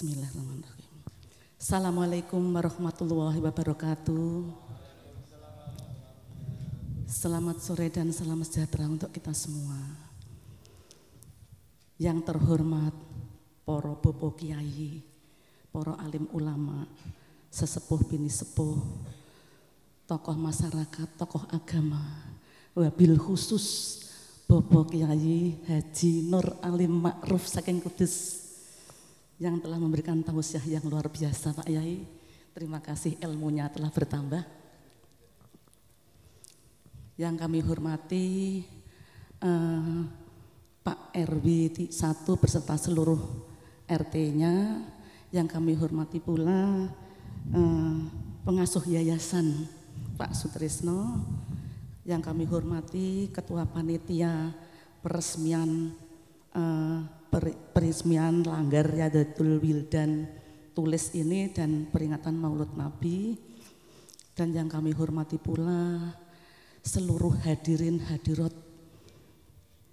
Bismillahirrahmanirrahim. Assalamualaikum warahmatullahi wabarakatuh. Selamat sore dan salam sejahtera untuk kita semua. Yang terhormat poro bobo kiai, poro alim ulama, sesepuh bini sepuh, tokoh masyarakat, tokoh agama, wabil khusus Bobo Kiai Haji Nur Alim Ma'ruf saking Kudus yang telah memberikan tausiah yang luar biasa Pak Yai. Terima kasih ilmunya telah bertambah. Yang kami hormati eh, Pak RW 1 beserta seluruh RT-nya. Yang kami hormati pula eh, pengasuh yayasan Pak Sutrisno. Yang kami hormati Ketua Panitia Peresmian eh, perismian langgar Yadatul Wildan tulis ini dan peringatan Maulud Nabi dan yang kami hormati pula seluruh hadirin hadirat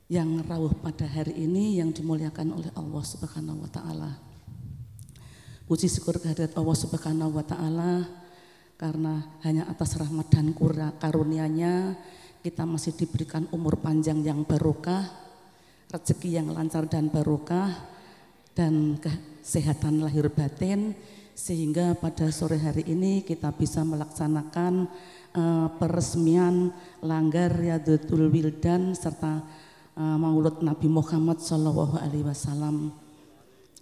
yang rawuh pada hari ini yang dimuliakan oleh Allah Subhanahu wa taala. Puji syukur kehadirat Allah Subhanahu wa taala karena hanya atas rahmat dan karunia-Nya kita masih diberikan umur panjang yang barokah rezeki yang lancar dan barokah dan kesehatan lahir batin sehingga pada sore hari ini kita bisa melaksanakan uh, peresmian langgar Riyadul Wildan serta uh, maulud Nabi Muhammad Shallallahu Alaihi Wasallam.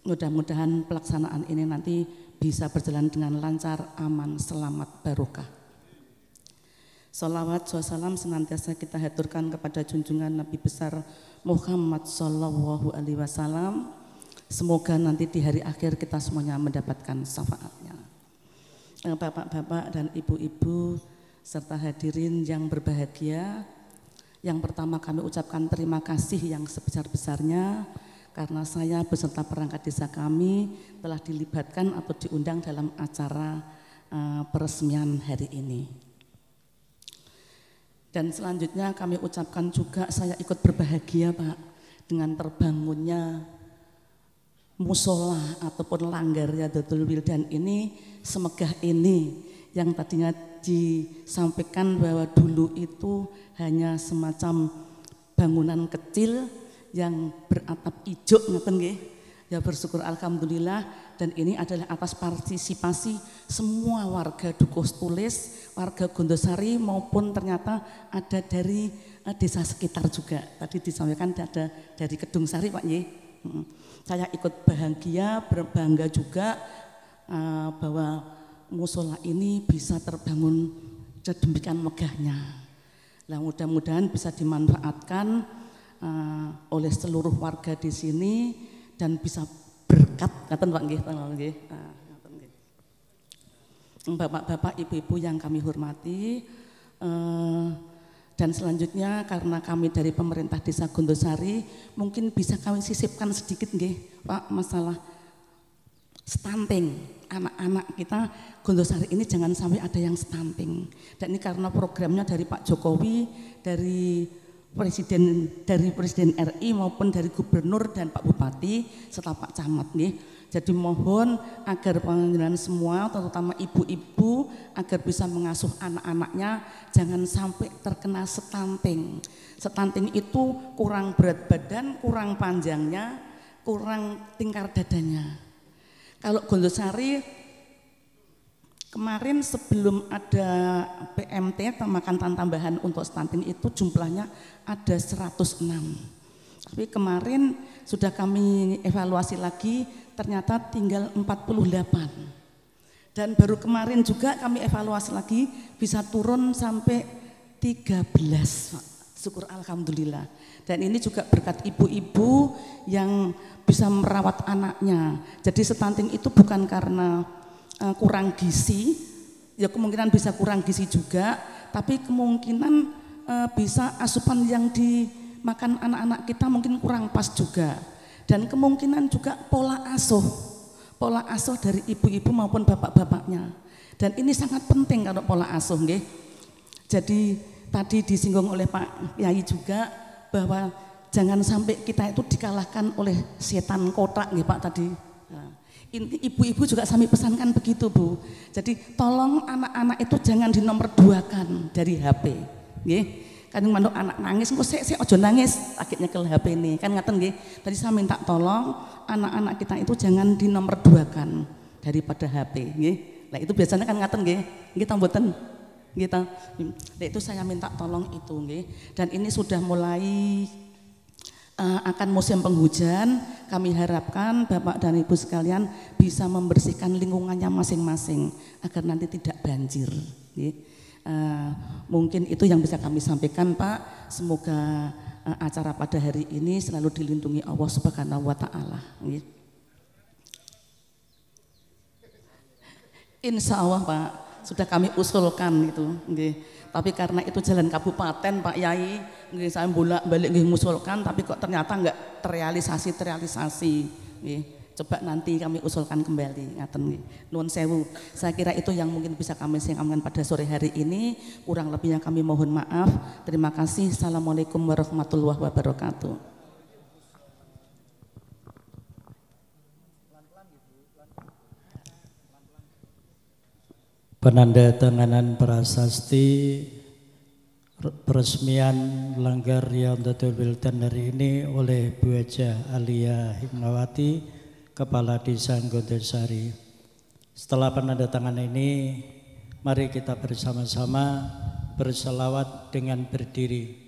Mudah-mudahan pelaksanaan ini nanti bisa berjalan dengan lancar, aman, selamat, barokah. Salawat salam senantiasa kita haturkan kepada junjungan Nabi besar Muhammad Sallallahu Alaihi Wasallam. Semoga nanti di hari akhir kita semuanya mendapatkan syafaatnya. Eh, bapak-bapak dan ibu-ibu serta hadirin yang berbahagia, yang pertama kami ucapkan terima kasih yang sebesar-besarnya karena saya beserta perangkat desa kami telah dilibatkan atau diundang dalam acara eh, peresmian hari ini. Dan selanjutnya kami ucapkan juga saya ikut berbahagia Pak dengan terbangunnya musola ataupun langgar ya Wildan ini semegah ini yang tadinya disampaikan bahwa dulu itu hanya semacam bangunan kecil yang beratap ijo ngeten nggih Ya bersyukur Alhamdulillah dan ini adalah atas partisipasi semua warga Dukuh Tulis, warga Gondosari maupun ternyata ada dari eh, desa sekitar juga. Tadi disampaikan ada dari Kedung Sari Pak Ye. Saya ikut bahagia, berbangga juga eh, bahwa musola ini bisa terbangun sedemikian megahnya. Nah, mudah-mudahan bisa dimanfaatkan eh, oleh seluruh warga di sini dan bisa berkat ngaten Pak nggih nggih ah, Bapak-bapak, ibu-ibu yang kami hormati eh, dan selanjutnya karena kami dari pemerintah Desa Gondosari mungkin bisa kami sisipkan sedikit nggih Pak masalah stunting anak-anak kita Gondosari ini jangan sampai ada yang stunting dan ini karena programnya dari Pak Jokowi dari presiden dari presiden RI maupun dari gubernur dan Pak Bupati serta Pak Camat nih. Jadi mohon agar pengadilan semua terutama ibu-ibu agar bisa mengasuh anak-anaknya jangan sampai terkena stunting. Stunting itu kurang berat badan, kurang panjangnya, kurang tingkar dadanya. Kalau Gondosari Kemarin sebelum ada PMT atau makanan tambahan untuk stunting itu jumlahnya ada 106. Tapi kemarin sudah kami evaluasi lagi ternyata tinggal 48. Dan baru kemarin juga kami evaluasi lagi bisa turun sampai 13 Syukur Alhamdulillah. Dan ini juga berkat ibu-ibu yang bisa merawat anaknya. Jadi stunting itu bukan karena Eh, kurang gizi, ya kemungkinan bisa kurang gizi juga, tapi kemungkinan uh, bisa asupan yang dimakan anak-anak kita mungkin kurang pas juga. Dan kemungkinan juga pola asuh, pola asuh dari ibu-ibu maupun bapak-bapaknya. Dan ini sangat penting kalau pola asuh, Nge. Jadi tadi disinggung oleh Pak Yai juga bahwa jangan sampai kita itu dikalahkan oleh setan kotak nih Pak tadi. Nah. Ibu-ibu juga sami pesankan begitu Bu. Jadi tolong anak-anak itu jangan di nomor dinomor kan dari HP. kan? Kadang mandok anak nangis, mau saya saya ojo nangis, akhirnya ke HP ini. Kan ngaten nggih. Tadi saya minta tolong anak-anak kita itu jangan di nomor dinomor kan daripada HP, nggih. Nah itu biasanya kan ngaten nggih. Nggih ta kita, Nggih itu saya minta tolong itu nggih. Dan ini sudah mulai Eh, akan musim penghujan, kami harapkan Bapak dan Ibu sekalian bisa membersihkan lingkungannya masing-masing agar nanti tidak banjir. Eh, mungkin itu yang bisa kami sampaikan Pak. Semoga eh, acara pada hari ini selalu dilindungi Allah Subhanahu wa taala. Insya Allah Pak sudah kami usulkan gitu. Nggih. Tapi karena itu jalan kabupaten Pak Yai, nggih saya bolak balik nggih ngusulkan tapi kok ternyata enggak terrealisasi terrealisasi. Nggih. Coba nanti kami usulkan kembali ngaten nggih. Nuwun sewu. Saya kira itu yang mungkin bisa kami sampaikan pada sore hari ini. Kurang lebihnya kami mohon maaf. Terima kasih. Assalamualaikum warahmatullahi wabarakatuh. Penanda tanganan prasasti peresmian langgar Riyadatul Wildan hari ini oleh Bu Eja Alia Himnawati, Kepala Desa Gondesari. Setelah penanda tangan ini, mari kita bersama-sama berselawat dengan berdiri.